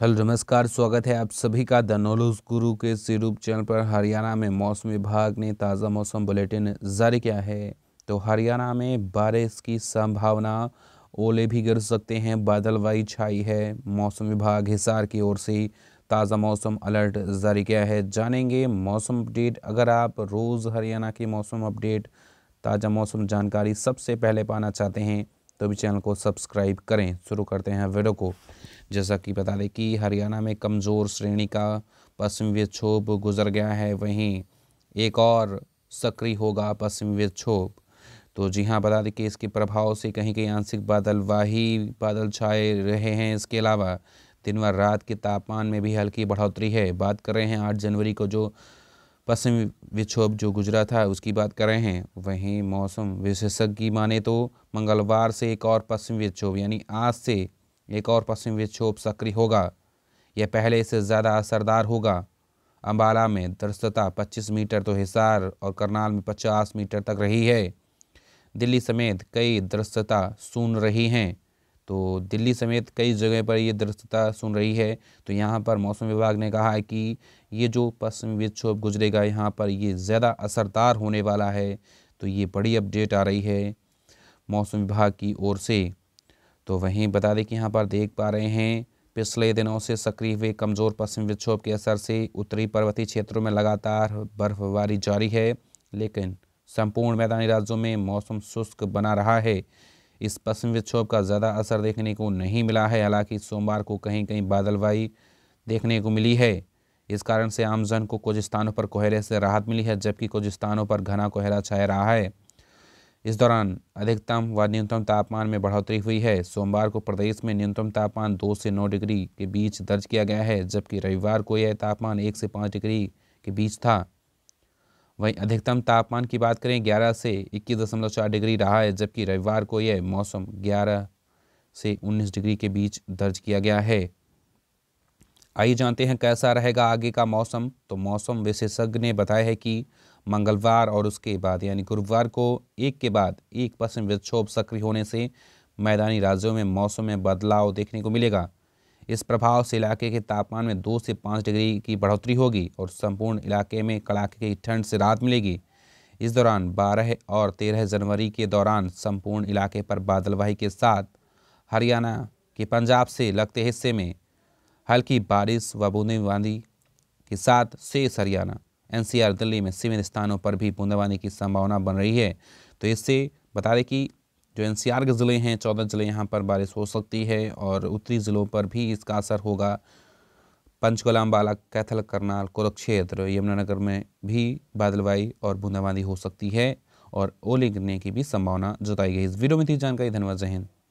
hello नमस्कार स्वागत है आप सभी का द नॉलेज गुरु के यूट्यूब चैनल पर हरियाणा में मौसम विभाग ने ताज़ा मौसम बुलेटिन जारी किया है तो हरियाणा में बारिश की संभावना ओले भी गिर सकते हैं बादलवाई छाई है मौसम विभाग हिसार की ओर से ताज़ा मौसम अलर्ट जारी किया है जानेंगे मौसम अपडेट अगर आप रोज़ हरियाणा की मौसम अपडेट ताज़ा मौसम जानकारी सबसे पहले पाना चाहते हैं तो भी चैनल को सब्सक्राइब करें शुरू करते हैं वीडियो को जैसा कि बता दें कि हरियाणा में कमज़ोर श्रेणी का पश्चिम विक्षोभ गुजर गया है वहीं एक और सक्रिय होगा पश्चिम विक्षोभ तो जी हाँ बता दें कि इसके प्रभाव से कहीं कहीं आंशिक बादलवाही बादल छाए रहे हैं इसके अलावा दिन व रात के तापमान में भी हल्की बढ़ोतरी है बात कर रहे हैं आठ जनवरी को जो पश्चिम विक्षोभ जो गुजरा था उसकी बात कर रहे हैं वहीं मौसम विशेषज्ञ माने तो मंगलवार से एक और पश्चिम विक्षोभ यानी आज से एक और पश्चिमी विक्षोभ सक्रिय होगा यह पहले से ज़्यादा असरदार होगा अम्बाला में दृश्यता 25 मीटर तो हिसार और करनाल में 50 मीटर तक रही है दिल्ली समेत कई दृश्यता सुन रही हैं तो दिल्ली समेत कई जगह पर ये दृश्यता सुन रही है तो यहाँ पर मौसम विभाग ने कहा है कि ये जो पश्चिमी विक्षोभ गुजरेगा यहाँ पर ये ज़्यादा असरदार होने वाला है तो ये बड़ी अपडेट आ रही है मौसम विभाग की ओर से तो वहीं बता दें कि यहाँ पर देख पा रहे हैं पिछले दिनों से सक्रिय हुए कमज़ोर पश्चिम विक्षोभ के असर से उत्तरी पर्वतीय क्षेत्रों में लगातार बर्फबारी जारी है लेकिन संपूर्ण मैदानी राज्यों में मौसम शुष्क बना रहा है इस पश्चिम विक्षोभ का ज़्यादा असर देखने को नहीं मिला है हालांकि सोमवार को कहीं कहीं बादलवाई देखने को मिली है इस कारण से आमजन को कुछ स्थानों पर कोहरे से राहत मिली है जबकि कुछ स्थानों पर घना कोहरा छाया रहा है इस दौरान अधिकतम व न्यूनतम तापमान में बढ़ोतरी हुई है सोमवार को प्रदेश में न्यूनतम तापमान दो से नौ डिग्री के बीच दर्ज किया गया है जबकि रविवार को यह तापमान एक से पाँच डिग्री के बीच था वहीं अधिकतम तापमान की बात करें ग्यारह से इक्कीस दशमलव चार डिग्री रहा है जबकि रविवार को यह मौसम ग्यारह से उन्नीस डिग्री के बीच दर्ज किया गया है आइए जानते हैं कैसा रहेगा आगे का मौसम तो मौसम विशेषज्ञ ने बताया है कि मंगलवार और उसके बाद यानी गुरुवार को एक के बाद एक पश्चिम विक्षोभ सक्रिय होने से मैदानी राज्यों में मौसम में बदलाव देखने को मिलेगा इस प्रभाव से इलाके के तापमान में दो से पाँच डिग्री की बढ़ोतरी होगी और संपूर्ण इलाके में कड़ाके की ठंड से राहत मिलेगी इस दौरान 12 और 13 जनवरी के दौरान संपूर्ण इलाके पर बादलवाही के साथ हरियाणा के पंजाब से लगते हिस्से में हल्की बारिश व बूंदाबांदी के साथ शेष हरियाणा एनसीआर दिल्ली में सीमित स्थानों पर भी बूंदाबांदी की संभावना बन रही है तो इससे बता दें कि जो एन के ज़िले हैं चौदह ज़िले यहाँ पर बारिश हो सकती है और उत्तरी ज़िलों पर भी इसका असर होगा पंचकुला अम्बाला कैथल करनाल कुरुक्षेत्र यमुनानगर में भी बादलवाई और बूंदाबांदी हो सकती है और ओले गिरने की भी संभावना जताई गई इस वीडियो में थी जानकारी धन्यवाद जय हिंद